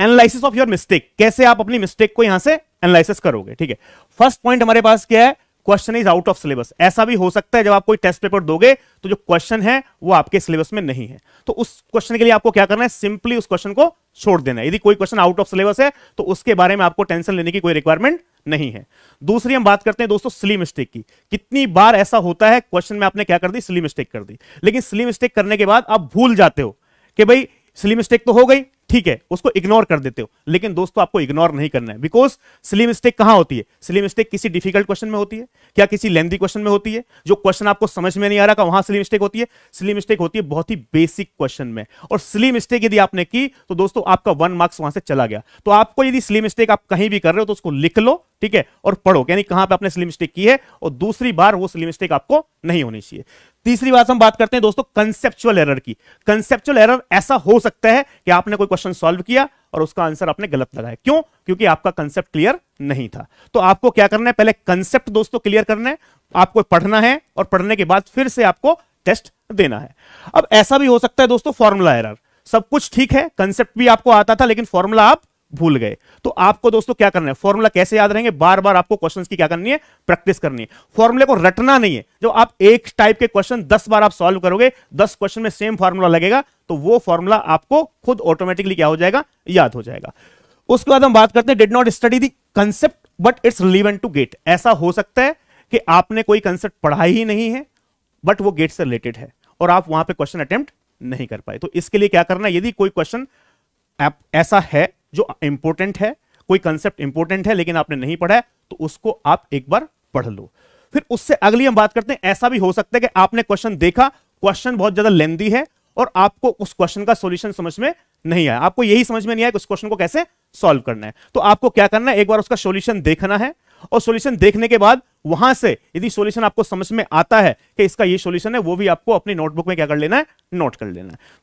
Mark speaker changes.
Speaker 1: एनालिस of your mistake कैसे आप अपनी मिस्टेक को यहां से एनालिसिस करोगे ठीक है फर्स्ट पॉइंट हमारे पास क्या है question is out of syllabus ऐसा भी हो सकता है जब आप कोई टेस्ट पेपर दोगे तो जो क्वेश्चन है वो आपके सिलेबस में नहीं है तो उस क्वेश्चन के लिए आपको क्या करना है सिंपली उस क्वेश्चन को छोड़ देना है यदि कोई क्वेश्चन आउट ऑफ सिलेबस है तो उसके बारे में आपको टेंशन लेने की कोई रिक्वायरमेंट नहीं है दूसरी हम बात करते हैं दोस्तों स्ली मिस्टेक की कितनी बार ऐसा होता है क्वेश्चन में आपने क्या कर दी स्ली मिस्टेक कर दी लेकिन स्ली मिस्टेक करने के बाद आप भूल जाते हो कि भाई स्ली मिस्टेक तो हो गई ठीक है उसको इग्नोर कर देते हो लेकिन दोस्तों आपको इग्नोर नहीं करना है बिकॉज स्ली मिस्टेक कहां होती है स्ली मिस्टेक किसी डिफिकल्ट क्वेश्चन में होती है क्या किसी लेंदी क्वेश्चन में होती है जो क्वेश्चन आपको समझ में नहीं आ रहा था वहां स्ली मिस्टेक होती है स्ली मिस्टेक होती है बहुत ही बेसिक क्वेश्चन में और स्ली मिस्टेक यदि आपने की तो दोस्तों आपका वन मार्क्स वहां से चला गया तो आपको यदि स्ली मिस्टेक आप कहीं भी कर रहे हो तो उसको लिख लो ठीक है और पढ़ो यानी कहां पर आपने स्ली मिस्टेक की है और दूसरी बार वो स्ली मिस्टेक आपको नहीं होनी चाहिए तीसरी बात हम बात करते हैं दोस्तों कंसेप्चुअल एरर की कंसेप्चुअल एरर ऐसा हो सकता है कि आपने कोई क्वेश्चन सॉल्व किया और उसका आंसर आपने गलत लगाया क्यों क्योंकि आपका कंसेप्ट क्लियर नहीं था तो आपको क्या करना है पहले कंसेप्ट दोस्तों क्लियर करना है आपको पढ़ना है और पढ़ने के बाद फिर से आपको टेस्ट देना है अब ऐसा भी हो सकता है दोस्तों फॉर्मूला एरर सब कुछ ठीक है कंसेप्ट भी आपको आता था लेकिन फॉर्मूला आप भूल गए तो आपको दोस्तों क्या करना है फॉर्मूला कैसे याद रहेंगे बार बार आपको क्वेश्चंस की क्या करनी है प्रैक्टिस करनी है फॉर्मूले को रटना नहीं है जब आप एक टाइप के क्वेश्चन दस बार आप सॉल्व करोगे दस क्वेश्चन में सेम फॉर्मूला लगेगा तो वो फॉर्मूला आपको खुद ऑटोमेटिकली क्या हो जाएगा याद हो जाएगा उसके बाद हम बात करते हैं did not study the concept but it's relevant to get ऐसा हो सकता है कि आपने कोई कंसेप्ट पढ़ा ही नहीं है बट वो गेट से रिलेटेड है और आप वहां पे क्वेश्चन अटेम्प्ट नहीं कर पाए तो इसके लिए क्या करना यदि कोई क्वेश्चन ऐसा है जो इंपॉर्टेंट है कोई कंसेप्ट इंपॉर्टेंट है लेकिन आपने नहीं पढ़ा है तो उसको आप एक बार पढ़ लो फिर उससे अगली हम बात करते हैं ऐसा भी हो सकता है कि आपने क्वेश्चन देखा क्वेश्चन बहुत ज्यादा लेंदी है और आपको उस क्वेश्चन का सोल्यूशन समझ में नहीं आया आपको यही समझ में नहीं आया कि उस क्वेश्चन को कैसे सॉल्व करना है तो आपको क्या करना है एक बार उसका सोल्यूशन देखना है और सोल्यूशन देखने के बाद वहां से यदि सोल्यूशन आपको समझ में आता है कि इसका ये सोल्यूशन है वो भी आपको अपनी नोटबुक में क्या कर लेना है नोट कर लेना है